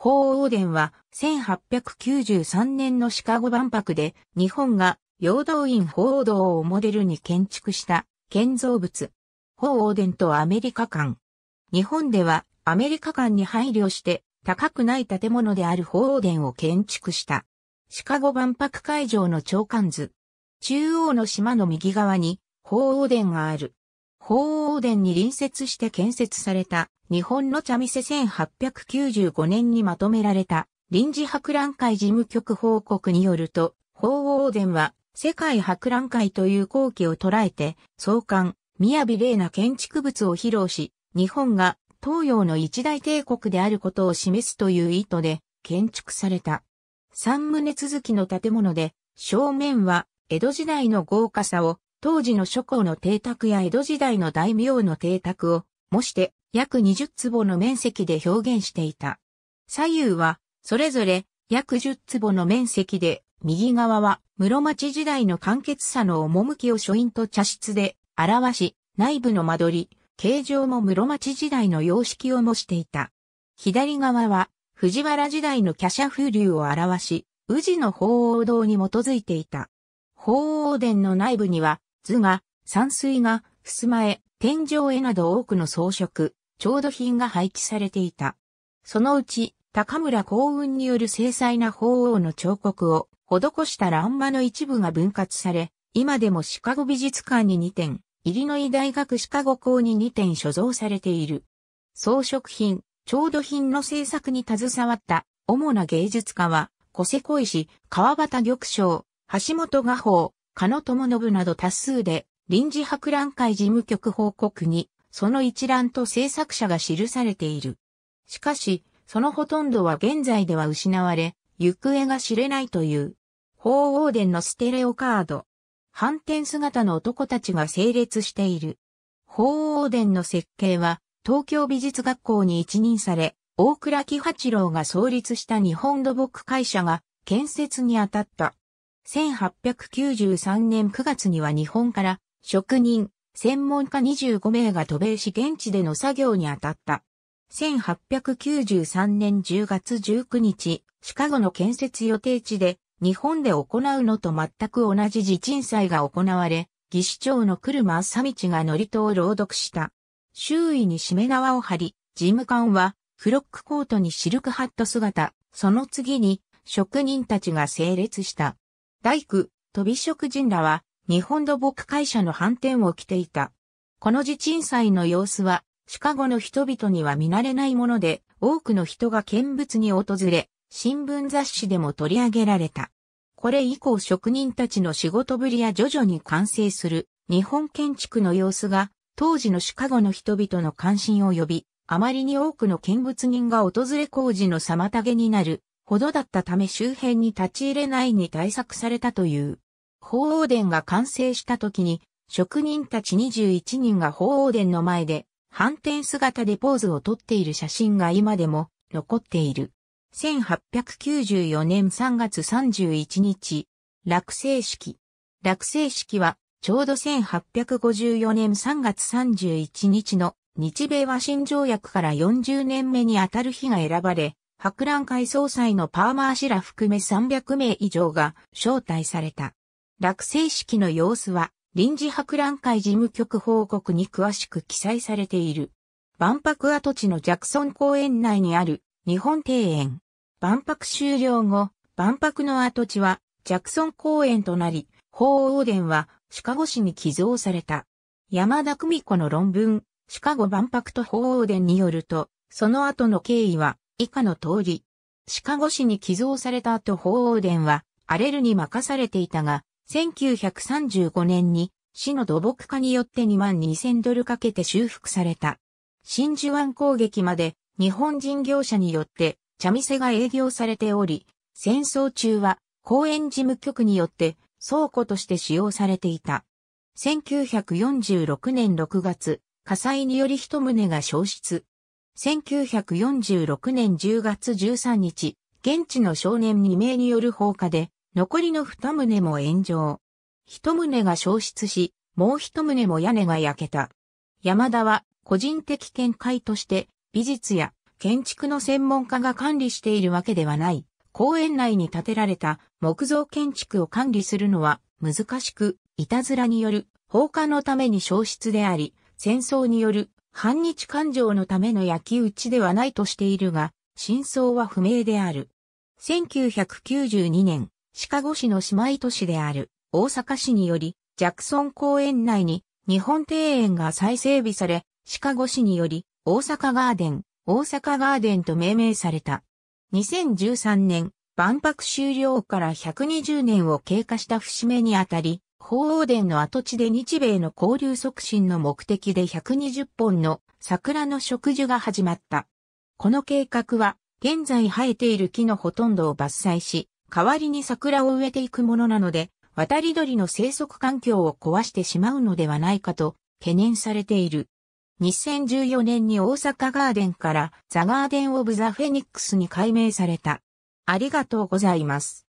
鳳凰殿は1893年のシカゴ万博で日本が陽動院鳳凰堂をモデルに建築した建造物。鳳凰殿とアメリカ館。日本ではアメリカ館に配慮して高くない建物である鳳凰殿を建築した。シカゴ万博会場の長官図。中央の島の右側に鳳凰殿がある。鳳凰殿に隣接して建設された日本の茶店1895年にまとめられた臨時博覧会事務局報告によると、鳳凰殿は世界博覧会という後期を捉えて、創刊、雅麗な建築物を披露し、日本が東洋の一大帝国であることを示すという意図で建築された。三棟続きの建物で、正面は江戸時代の豪華さを当時の諸侯の邸宅や江戸時代の大名の邸宅を模して約20坪の面積で表現していた。左右はそれぞれ約10坪の面積で、右側は室町時代の簡潔さの趣を書院と茶室で表し、内部の間取り、形状も室町時代の様式を模していた。左側は藤原時代の華奢風流を表し、宇治の鳳凰堂に基づいていた。鳳凰殿の内部には、図画、山水画、襖絵、天井絵など多くの装飾、調度品が配置されていた。そのうち、高村幸運による精細な法王の彫刻を施した欄間の一部が分割され、今でもシカゴ美術館に2点、イリノイ大学シカゴ校に2点所蔵されている。装飾品、調度品の制作に携わった主な芸術家は、小瀬小石、川端玉章、橋本画法、加野智信など多数で、臨時博覧会事務局報告に、その一覧と制作者が記されている。しかし、そのほとんどは現在では失われ、行方が知れないという。鳳凰殿のステレオカード。反転姿の男たちが整列している。鳳凰殿の設計は、東京美術学校に一任され、大倉喜八郎が創立した日本土木会社が建設に当たった。1893年9月には日本から職人、専門家25名が渡米し現地での作業に当たった。1893年10月19日、シカゴの建設予定地で日本で行うのと全く同じ地鎮祭が行われ、技師長の車正道がり戸を朗読した。周囲に締め縄を張り、事務官はフロックコートにシルクハット姿、その次に職人たちが整列した。大工、飛び職人らは、日本土木会社の反転を着ていた。この地鎮祭の様子は、シカゴの人々には見慣れないもので、多くの人が見物に訪れ、新聞雑誌でも取り上げられた。これ以降職人たちの仕事ぶりや徐々に完成する日本建築の様子が当時のシカゴの人々の関心を呼び、あまりに多くの見物人が訪れ工事の妨げになるほどだったため周辺に立ち入れないに対策されたという。法王殿が完成した時に、職人たち21人が法王殿の前で、反転姿でポーズをとっている写真が今でも残っている。1894年3月31日、落成式。落成式は、ちょうど1854年3月31日の日米和親条約から40年目にあたる日が選ばれ、博覧会総裁のパーマー氏ら含め300名以上が招待された。落成式の様子は臨時博覧会事務局報告に詳しく記載されている。万博跡地のジャクソン公園内にある日本庭園。万博終了後、万博の跡地はジャクソン公園となり、鳳凰殿はシカゴ市に寄贈された。山田久美子の論文、シカゴ万博と鳳凰殿によると、その後の経緯は以下の通り。シカゴ市に寄贈された後法王殿は、アレルに任されていたが、1935年に、市の土木化によって2万2000ドルかけて修復された。真珠湾攻撃まで、日本人業者によって、茶店が営業されており、戦争中は、公園事務局によって、倉庫として使用されていた。1946年6月、火災により一棟が消失。1946年10月13日、現地の少年2名による放火で、残りの2棟も炎上。一棟が焼失し、もう一棟も屋根が焼けた。山田は個人的見解として美術や建築の専門家が管理しているわけではない。公園内に建てられた木造建築を管理するのは難しく、いたずらによる放火のために消失であり、戦争による反日感情のための焼き打ちではないとしているが、真相は不明である。1992年、シカゴ市の姉妹都市である大阪市により、ジャクソン公園内に日本庭園が再整備され、シカゴ市により大阪ガーデン、大阪ガーデンと命名された。2013年、万博終了から120年を経過した節目にあたり、鳳凰殿の跡地で日米の交流促進の目的で120本の桜の植樹が始まった。この計画は、現在生えている木のほとんどを伐採し、代わりに桜を植えていくものなので、渡り鳥の生息環境を壊してしまうのではないかと懸念されている。2014年に大阪ガーデンからザガーデンオブザフェニックスに改名された。ありがとうございます。